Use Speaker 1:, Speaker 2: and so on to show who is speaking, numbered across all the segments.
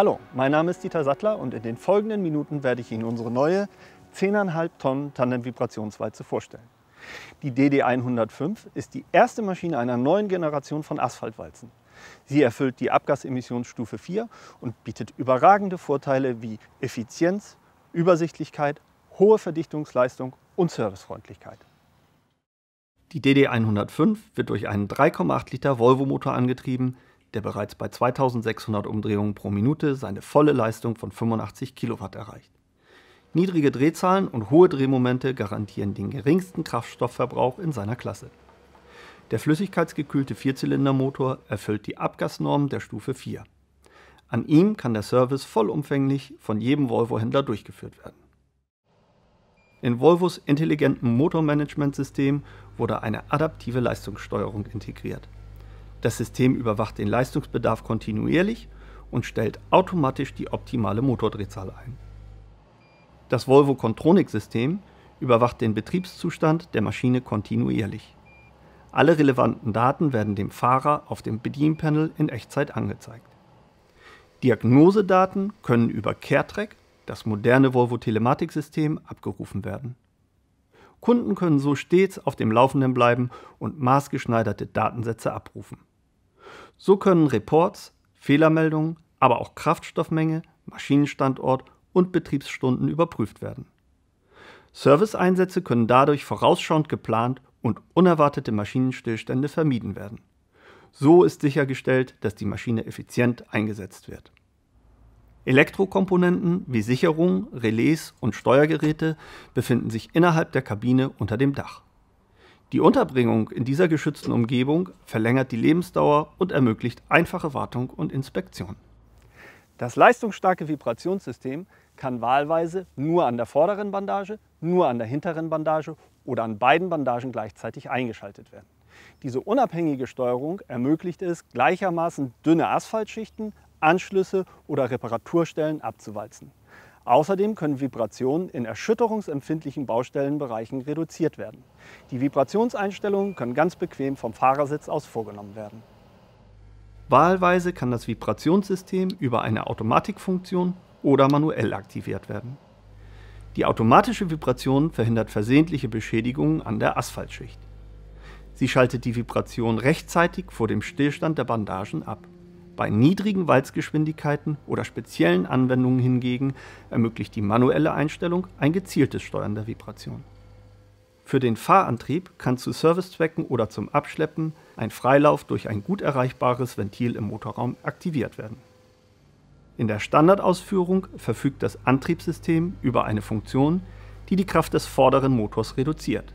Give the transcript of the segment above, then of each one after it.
Speaker 1: Hallo, mein Name ist Dieter Sattler und in den folgenden Minuten werde ich Ihnen unsere neue 10,5 Tonnen Tandem Vibrationswalze vorstellen. Die DD105 ist die erste Maschine einer neuen Generation von Asphaltwalzen. Sie erfüllt die Abgasemissionsstufe 4 und bietet überragende Vorteile wie Effizienz, Übersichtlichkeit, hohe Verdichtungsleistung und Servicefreundlichkeit. Die DD105 wird durch einen 3,8 Liter Volvo-Motor angetrieben, der bereits bei 2600 Umdrehungen pro Minute seine volle Leistung von 85 Kilowatt erreicht. Niedrige Drehzahlen und hohe Drehmomente garantieren den geringsten Kraftstoffverbrauch in seiner Klasse. Der flüssigkeitsgekühlte Vierzylindermotor erfüllt die Abgasnormen der Stufe 4. An ihm kann der Service vollumfänglich von jedem Volvo-Händler durchgeführt werden. In Volvos intelligentem Motormanagementsystem wurde eine adaptive Leistungssteuerung integriert. Das System überwacht den Leistungsbedarf kontinuierlich und stellt automatisch die optimale Motordrehzahl ein. Das Volvo Contronic-System überwacht den Betriebszustand der Maschine kontinuierlich. Alle relevanten Daten werden dem Fahrer auf dem Bedienpanel in Echtzeit angezeigt. Diagnosedaten können über CareTrack, das moderne Volvo Telematiksystem, abgerufen werden. Kunden können so stets auf dem Laufenden bleiben und maßgeschneiderte Datensätze abrufen. So können Reports, Fehlermeldungen, aber auch Kraftstoffmenge, Maschinenstandort und Betriebsstunden überprüft werden. Serviceeinsätze können dadurch vorausschauend geplant und unerwartete Maschinenstillstände vermieden werden. So ist sichergestellt, dass die Maschine effizient eingesetzt wird. Elektrokomponenten wie Sicherungen, Relais und Steuergeräte befinden sich innerhalb der Kabine unter dem Dach. Die Unterbringung in dieser geschützten Umgebung verlängert die Lebensdauer und ermöglicht einfache Wartung und Inspektion. Das leistungsstarke Vibrationssystem kann wahlweise nur an der vorderen Bandage, nur an der hinteren Bandage oder an beiden Bandagen gleichzeitig eingeschaltet werden. Diese unabhängige Steuerung ermöglicht es, gleichermaßen dünne Asphaltschichten, Anschlüsse oder Reparaturstellen abzuwalzen. Außerdem können Vibrationen in erschütterungsempfindlichen Baustellenbereichen reduziert werden. Die Vibrationseinstellungen können ganz bequem vom Fahrersitz aus vorgenommen werden. Wahlweise kann das Vibrationssystem über eine Automatikfunktion oder manuell aktiviert werden. Die automatische Vibration verhindert versehentliche Beschädigungen an der Asphaltschicht. Sie schaltet die Vibration rechtzeitig vor dem Stillstand der Bandagen ab. Bei niedrigen Walzgeschwindigkeiten oder speziellen Anwendungen hingegen ermöglicht die manuelle Einstellung ein gezieltes Steuern der Vibration. Für den Fahrantrieb kann zu Servicezwecken oder zum Abschleppen ein Freilauf durch ein gut erreichbares Ventil im Motorraum aktiviert werden. In der Standardausführung verfügt das Antriebssystem über eine Funktion, die die Kraft des vorderen Motors reduziert.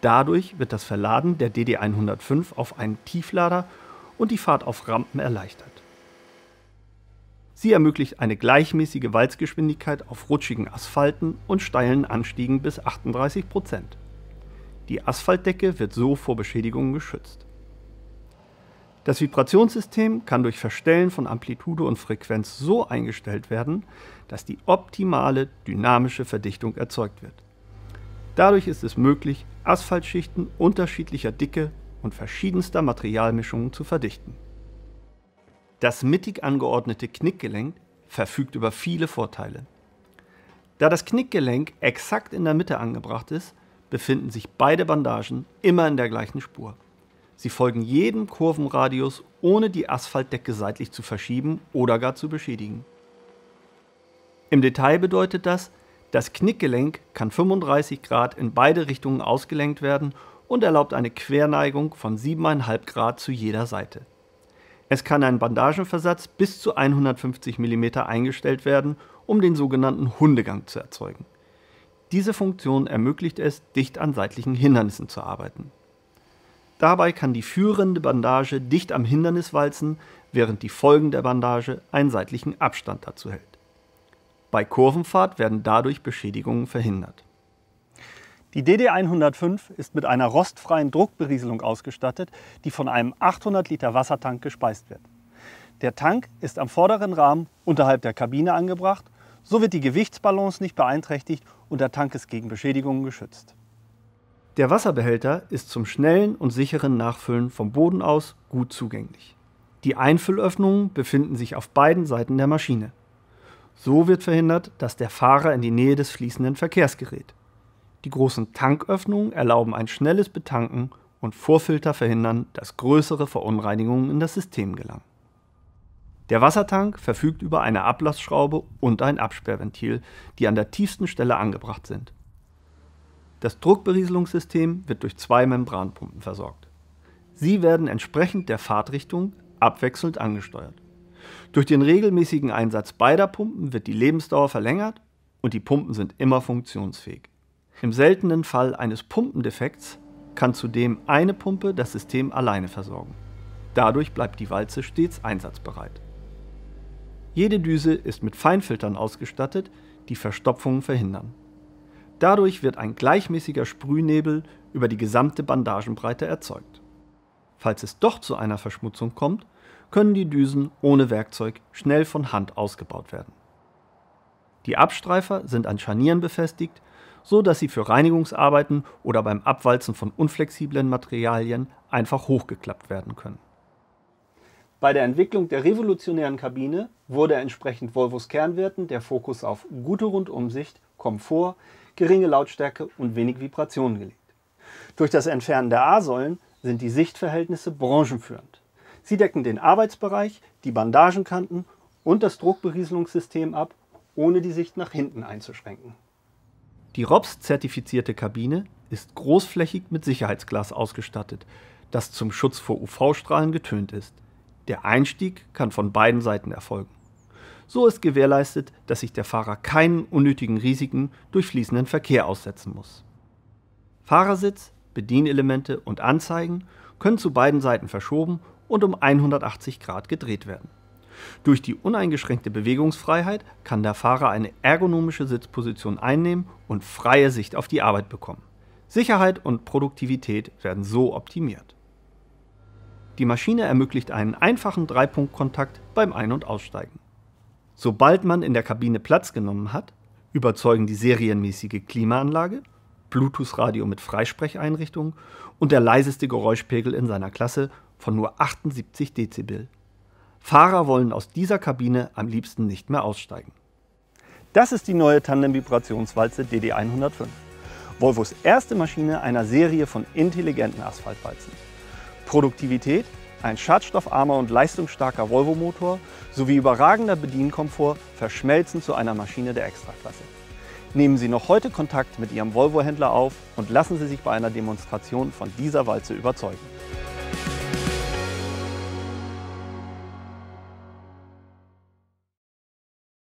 Speaker 1: Dadurch wird das Verladen der DD105 auf einen Tieflader und die Fahrt auf Rampen erleichtert. Sie ermöglicht eine gleichmäßige Walzgeschwindigkeit auf rutschigen Asphalten und steilen Anstiegen bis 38 Die Asphaltdecke wird so vor Beschädigungen geschützt. Das Vibrationssystem kann durch Verstellen von Amplitude und Frequenz so eingestellt werden, dass die optimale dynamische Verdichtung erzeugt wird. Dadurch ist es möglich, Asphaltschichten unterschiedlicher Dicke und verschiedenster Materialmischungen zu verdichten. Das mittig angeordnete Knickgelenk verfügt über viele Vorteile. Da das Knickgelenk exakt in der Mitte angebracht ist, befinden sich beide Bandagen immer in der gleichen Spur. Sie folgen jedem Kurvenradius, ohne die Asphaltdecke seitlich zu verschieben oder gar zu beschädigen. Im Detail bedeutet das, das Knickgelenk kann 35 Grad in beide Richtungen ausgelenkt werden und erlaubt eine Querneigung von 7,5 Grad zu jeder Seite. Es kann ein Bandagenversatz bis zu 150 mm eingestellt werden, um den sogenannten Hundegang zu erzeugen. Diese Funktion ermöglicht es, dicht an seitlichen Hindernissen zu arbeiten. Dabei kann die führende Bandage dicht am Hindernis walzen, während die folgende Bandage einen seitlichen Abstand dazu hält. Bei Kurvenfahrt werden dadurch Beschädigungen verhindert. Die DD105 ist mit einer rostfreien Druckberieselung ausgestattet, die von einem 800 Liter Wassertank gespeist wird. Der Tank ist am vorderen Rahmen unterhalb der Kabine angebracht, so wird die Gewichtsbalance nicht beeinträchtigt und der Tank ist gegen Beschädigungen geschützt. Der Wasserbehälter ist zum schnellen und sicheren Nachfüllen vom Boden aus gut zugänglich. Die Einfüllöffnungen befinden sich auf beiden Seiten der Maschine. So wird verhindert, dass der Fahrer in die Nähe des fließenden Verkehrs gerät. Die großen Tanköffnungen erlauben ein schnelles Betanken und Vorfilter verhindern, dass größere Verunreinigungen in das System gelangen. Der Wassertank verfügt über eine Ablassschraube und ein Absperrventil, die an der tiefsten Stelle angebracht sind. Das Druckberieselungssystem wird durch zwei Membranpumpen versorgt. Sie werden entsprechend der Fahrtrichtung abwechselnd angesteuert. Durch den regelmäßigen Einsatz beider Pumpen wird die Lebensdauer verlängert und die Pumpen sind immer funktionsfähig. Im seltenen Fall eines Pumpendefekts kann zudem eine Pumpe das System alleine versorgen. Dadurch bleibt die Walze stets einsatzbereit. Jede Düse ist mit Feinfiltern ausgestattet, die Verstopfungen verhindern. Dadurch wird ein gleichmäßiger Sprühnebel über die gesamte Bandagenbreite erzeugt. Falls es doch zu einer Verschmutzung kommt, können die Düsen ohne Werkzeug schnell von Hand ausgebaut werden. Die Abstreifer sind an Scharnieren befestigt so dass sie für Reinigungsarbeiten oder beim Abwalzen von unflexiblen Materialien einfach hochgeklappt werden können. Bei der Entwicklung der revolutionären Kabine wurde entsprechend Volvos Kernwerten der Fokus auf gute Rundumsicht, Komfort, geringe Lautstärke und wenig Vibrationen gelegt. Durch das Entfernen der A-Säulen sind die Sichtverhältnisse branchenführend. Sie decken den Arbeitsbereich, die Bandagenkanten und das Druckberieselungssystem ab, ohne die Sicht nach hinten einzuschränken. Die ROPS-zertifizierte Kabine ist großflächig mit Sicherheitsglas ausgestattet, das zum Schutz vor UV-Strahlen getönt ist. Der Einstieg kann von beiden Seiten erfolgen. So ist gewährleistet, dass sich der Fahrer keinen unnötigen Risiken durch fließenden Verkehr aussetzen muss. Fahrersitz, Bedienelemente und Anzeigen können zu beiden Seiten verschoben und um 180 Grad gedreht werden. Durch die uneingeschränkte Bewegungsfreiheit kann der Fahrer eine ergonomische Sitzposition einnehmen und freie Sicht auf die Arbeit bekommen. Sicherheit und Produktivität werden so optimiert. Die Maschine ermöglicht einen einfachen Dreipunktkontakt beim Ein- und Aussteigen. Sobald man in der Kabine Platz genommen hat, überzeugen die serienmäßige Klimaanlage, Bluetooth-Radio mit Freisprecheinrichtung und der leiseste Geräuschpegel in seiner Klasse von nur 78 Dezibel. Fahrer wollen aus dieser Kabine am liebsten nicht mehr aussteigen. Das ist die neue Tandem-Vibrationswalze DD105. Volvos erste Maschine einer Serie von intelligenten Asphaltwalzen. Produktivität, ein schadstoffarmer und leistungsstarker Volvo-Motor sowie überragender Bedienkomfort verschmelzen zu einer Maschine der Extraklasse. Nehmen Sie noch heute Kontakt mit Ihrem Volvo-Händler auf und lassen Sie sich bei einer Demonstration von dieser Walze überzeugen.